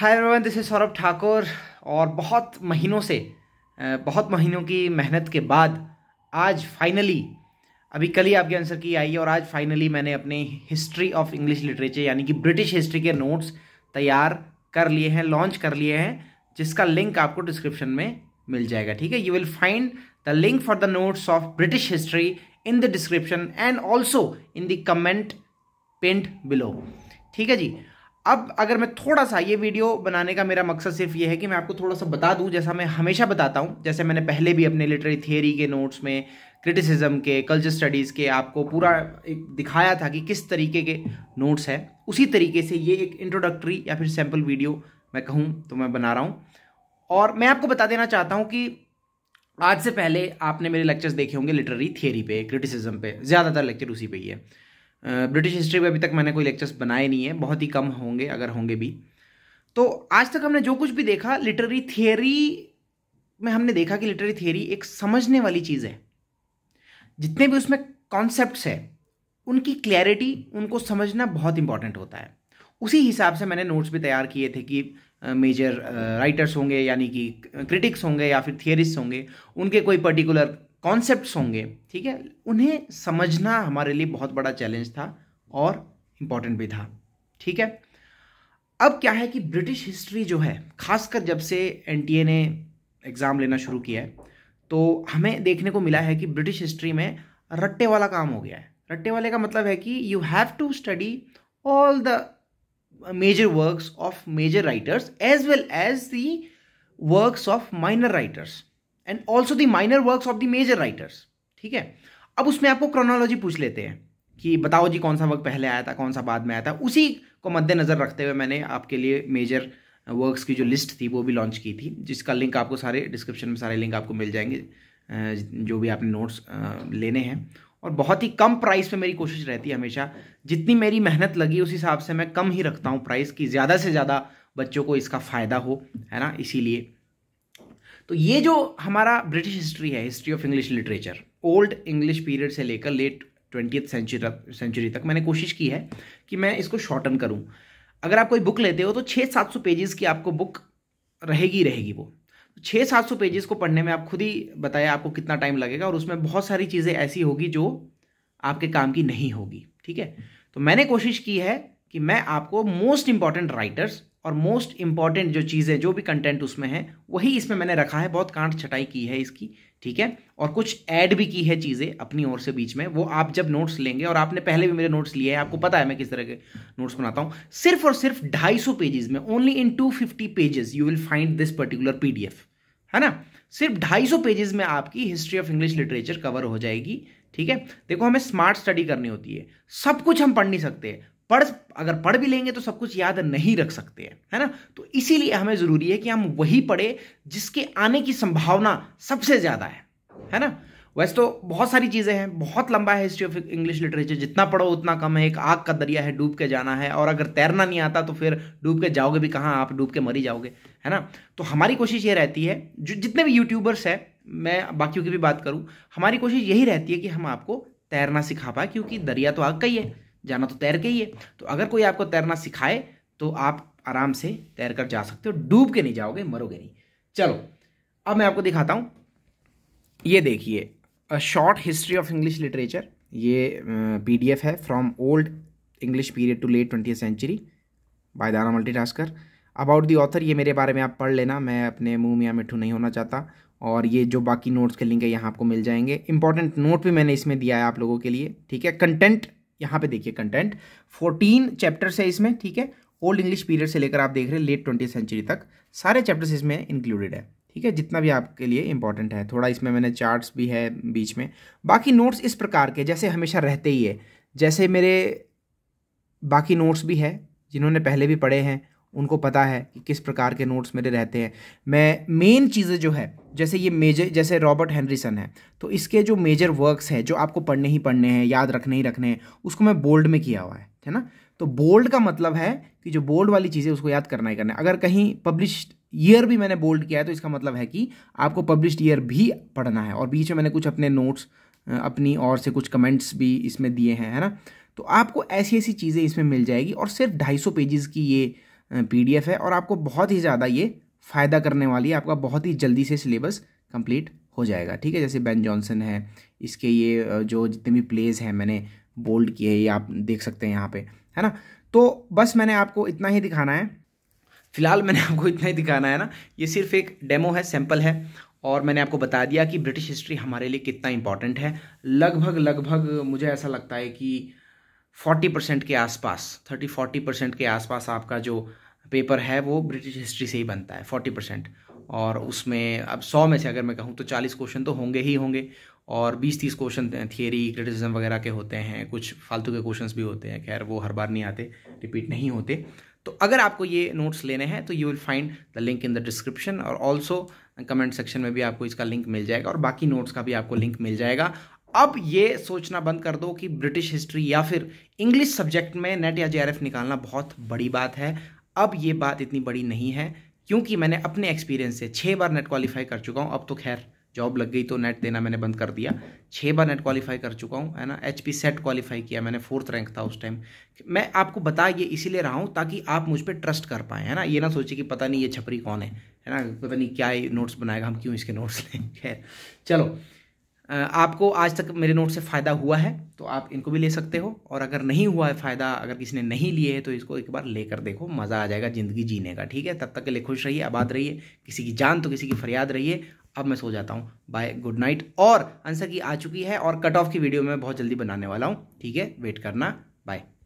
hi everyone this is Saurabh Thakur और बहुत महीनों से बहुत महीनों की मेहनत के बाद आज फाइनली अभी कल ही आपके आंसर की आई है और आज फाइनली मैंने अपने हिस्ट्री ऑफ इंग्लिश लिटरेचर यानी कि ब्रिटिश हिस्ट्री के नोट्स तैयार कर लिए हैं लॉन्च कर लिए हैं जिसका लिंक आपको डिस्क्रिप्शन में मिल जाएगा ठीक है you will find the link for the notes of British history in the description and also in the comment pinned below ठीक है जी अब अगर मैं थोड़ा सा ये वीडियो बनाने का मेरा मकसद सिर्फ ये है कि मैं आपको थोड़ा सा बता दूं जैसा मैं हमेशा बताता हूं जैसे मैंने पहले भी अपने लिटरेरी थियरी के नोट्स में क्रिटिसिज्म के कल्चर स्टडीज़ के आपको पूरा एक दिखाया था कि किस तरीके के नोट्स हैं उसी तरीके से ये एक इंट्रोडक्टरी या फिर सैम्पल वीडियो मैं कहूँ तो मैं बना रहा हूँ और मैं आपको बता देना चाहता हूँ कि आज से पहले आपने मेरे लेक्चर्स देखे होंगे लिटरेरी थियरी पे क्रिटिसिज्म पे ज़्यादातर लेक्चर उसी पे ही है ब्रिटिश हिस्ट्री में अभी तक मैंने कोई लेक्चर्स बनाए नहीं है बहुत ही कम होंगे अगर होंगे भी तो आज तक हमने जो कुछ भी देखा लिटरेरी थियोरी में हमने देखा कि लिटरेरी थियरी एक समझने वाली चीज़ है जितने भी उसमें कॉन्सेप्ट है उनकी क्लैरिटी उनको समझना बहुत इंपॉर्टेंट होता है उसी हिसाब से मैंने नोट्स भी तैयार किए थे कि मेजर राइटर्स होंगे यानी कि क्रिटिक्स होंगे या फिर थियरिस्ट होंगे उनके कोई पर्टिकुलर कॉन्सेप्ट्स होंगे ठीक है उन्हें समझना हमारे लिए बहुत बड़ा चैलेंज था और इम्पॉर्टेंट भी था ठीक है अब क्या है कि ब्रिटिश हिस्ट्री जो है खासकर जब से एन ने एग्ज़ाम लेना शुरू किया है तो हमें देखने को मिला है कि ब्रिटिश हिस्ट्री में रट्टे वाला काम हो गया है रट्टे वाले का मतलब है कि you have to study all the major works of major writers as well as the works of minor writers and also the minor work of the major writers ठीक है अब उसमें आपको क्रोनोलॉजी पूछ लेते हैं कि बताओ जी कौन सा वर्क पहले आया था कौन सा बाद में आया था उसी को मद्देनज़र रखते हुए मैंने आपके लिए मेजर वर्क्स की जो लिस्ट थी वो भी लॉन्च की थी जिसका लिंक आपको सारे डिस्क्रिप्शन में सारे लिंक आपको मिल जाएंगे जो भी आपने नोट्स लेने हैं और बहुत ही कम प्राइस पे मेरी कोशिश रहती है हमेशा जितनी मेरी मेहनत लगी उस हिसाब से मैं कम ही रखता हूँ प्राइस की ज़्यादा से ज़्यादा बच्चों को इसका फ़ायदा हो है ना इसीलिए तो ये जो हमारा ब्रिटिश हिस्ट्री है history of English literature old English period से लेकर लेट ट्वेंटी सेंचुरी सेंचुरी तक मैंने कोशिश की है कि मैं इसको शॉर्टन करूँ अगर आप कोई बुक लेते हो तो छः सात सौ पेजेस की आपको बुक रहेगी रहेगी वो छः सात सौ पेजेस को पढ़ने में आप खुद ही बताया आपको कितना टाइम लगेगा और उसमें बहुत सारी चीज़ें ऐसी होगी जो आपके काम की नहीं होगी ठीक है तो मैंने कोशिश की है कि मैं आपको मोस्ट इंपॉर्टेंट राइटर्स और मोस्ट इम्पॉर्टेंट जो चीज़ें जो भी कंटेंट उसमें है वही इसमें मैंने रखा है बहुत कांट छटाई की है इसकी ठीक है और कुछ ऐड भी की है चीज़ें अपनी ओर से बीच में वो आप जब नोट्स लेंगे और आपने पहले भी मेरे नोट्स लिए हैं आपको पता है मैं किस तरह के नोट्स बनाता हूँ सिर्फ और सिर्फ ढाई पेजेस में only in fifty pages you will find this particular PDF है ना सिर्फ सौ पेजेस में आपकी history of English literature cover हो जाएगी ठीक है देखो हमें स्मार्ट स्टडी करनी होती है सब कुछ हम पढ़ नहीं सकते पढ़ अगर पढ़ भी लेंगे तो सब कुछ याद नहीं रख सकते हैं है ना तो इसीलिए हमें ज़रूरी है कि हम वही पढ़े जिसके आने की संभावना सबसे ज़्यादा है है ना वैसे तो बहुत सारी चीज़ें हैं बहुत लंबा है हिस्ट्री ऑफ इंग्लिश लिटरेचर जितना पढ़ो उतना कम है एक आग का दरिया है डूब के जाना है और अगर तैरना नहीं आता तो फिर डूब के जाओगे भी कहाँ आप डूब के मरी जाओगे है ना तो हमारी कोशिश ये रहती है जो जितने भी यूट्यूबर्स हैं मैं बाकियों की भी बात करूँ हमारी कोशिश यही रहती है कि हम आपको तैरना सिखा पाए क्योंकि दरिया तो आग का ही है जाना तो तैर के ही है तो अगर कोई आपको तैरना सिखाए तो आप आराम से तैर कर जा सकते हो डूब के नहीं जाओगे मरोगे नहीं चलो अब मैं आपको दिखाता हूँ ये देखिए short history of English literature ये पीडीएफ है from old English period to late twenty century by Dana Tasker about the author ये मेरे बारे में आप पढ़ लेना मैं अपने मुँह मियाँ मिठू नहीं होना चाहता और ये जो बाकी नोट्स के लिंक है यहाँ आपको मिल जाएंगे इंपॉर्टेंट नोट भी मैंने इसमें दिया है आप लोगों के लिए ठीक है कंटेंट यहाँ पे देखिए कंटेंट फोर्टीन चैप्टर्स है इसमें ठीक है ओल्ड इंग्लिश पीरियड से लेकर आप देख रहे हैं लेट ट्वेंटी सेंचुरी तक सारे चैप्टर्स इसमें इंक्लूडेड है ठीक है जितना भी आपके लिए इंपॉर्टेंट है थोड़ा इसमें मैंने चार्ट्स भी है बीच में बाकी नोट्स इस प्रकार के जैसे हमेशा रहते ही है जैसे मेरे बाकी नोट्स भी है जिन्होंने पहले भी पढ़े हैं उनको पता है कि किस प्रकार के नोट्स मेरे रहते हैं मैं मेन चीज़ें जो है जैसे ये मेजर जैसे रॉबर्ट हैंनरीसन है तो इसके जो मेजर वर्क्स हैं जो आपको पढ़ने ही पढ़ने हैं याद रखने ही रखने हैं उसको मैं बोल्ड में किया हुआ है है ना तो बोल्ड का मतलब है कि जो बोल्ड वाली चीज़ें उसको याद करना ही करना है अगर कहीं पब्लिश ईयर भी मैंने बोल्ड किया है तो इसका मतलब है कि आपको पब्लिश्ड ईयर भी पढ़ना है और बीच में मैंने कुछ अपने नोट्स अपनी और से कुछ कमेंट्स भी इसमें दिए हैं है ना तो आपको ऐसी ऐसी चीज़ें इसमें मिल जाएगी और सिर्फ ढाई सौ की ये पीडीएफ है और आपको बहुत ही ज़्यादा ये फ़ायदा करने वाली है आपका बहुत ही जल्दी से सिलेबस कंप्लीट हो जाएगा ठीक है जैसे बेन जॉनसन है इसके ये जो जितने भी प्लेज हैं मैंने बोल्ड किए ये आप देख सकते हैं यहाँ पे है ना तो बस मैंने आपको इतना ही दिखाना है फिलहाल मैंने आपको इतना ही दिखाना है ना ये सिर्फ एक डेमो है सैम्पल है और मैंने आपको बता दिया कि ब्रिटिश हिस्ट्री हमारे लिए कितना इम्पॉर्टेंट है लगभग लगभग मुझे ऐसा लगता है कि फोर्टी परसेंट के आसपास थर्टी फोर्टी परसेंट के आसपास आपका जो पेपर है वो ब्रिटिश हिस्ट्री से ही बनता है फोर्टी परसेंट और उसमें अब सौ में से अगर मैं कहूँ तो चालीस क्वेश्चन तो होंगे ही होंगे और बीस तीस क्वेश्चन थियरी क्रिटिसिज्म वगैरह के होते हैं कुछ फालतू के क्वेश्चंस भी होते हैं खैर वो हर बार नहीं आते रिपीट नहीं होते तो अगर आपको ये नोट्स लेने हैं तो you will find the link in the description और ऑल्सो कमेंट सेक्शन में भी आपको इसका लिंक मिल जाएगा और बाकी नोट्स का भी आपको लिंक मिल जाएगा अब ये सोचना बंद कर दो कि ब्रिटिश हिस्ट्री या फिर इंग्लिश सब्जेक्ट में नेट या जेआरएफ निकालना बहुत बड़ी बात है अब ये बात इतनी बड़ी नहीं है क्योंकि मैंने अपने एक्सपीरियंस से छः बार नेट क्वालिफाई कर चुका हूँ अब तो खैर जॉब लग गई तो नेट देना मैंने बंद कर दिया छः बार नेट क्वालिफाई कर चुका हूँ है ना एच पी सेट क्वालिफाई किया मैंने फोर्थ रैंक था उस टाइम मैं आपको बता ये इसीलिए रहा हूँ ताकि आप मुझ पर ट्रस्ट कर पाएँ है ना ये ना सोचे कि पता नहीं ये छपरी कौन है है ना पता नहीं क्या नोट्स बनाएगा हम क्यों इसके नोट्स लें खैर चलो आपको आज तक मेरे नोट से फ़ायदा हुआ है तो आप इनको भी ले सकते हो और अगर नहीं हुआ है फ़ायदा अगर किसी ने नहीं लिए है तो इसको एक बार लेकर देखो मज़ा आ जाएगा ज़िंदगी जीने का ठीक है तब तक के लिए खुश रहिए आबाद रहिए किसी की जान तो किसी की फरियाद रहिए अब मैं सो जाता हूँ बाय गुड नाइट और आंसर की आ चुकी है और कट ऑफ की वीडियो मैं बहुत जल्दी बनाने वाला हूँ ठीक है वेट करना बाय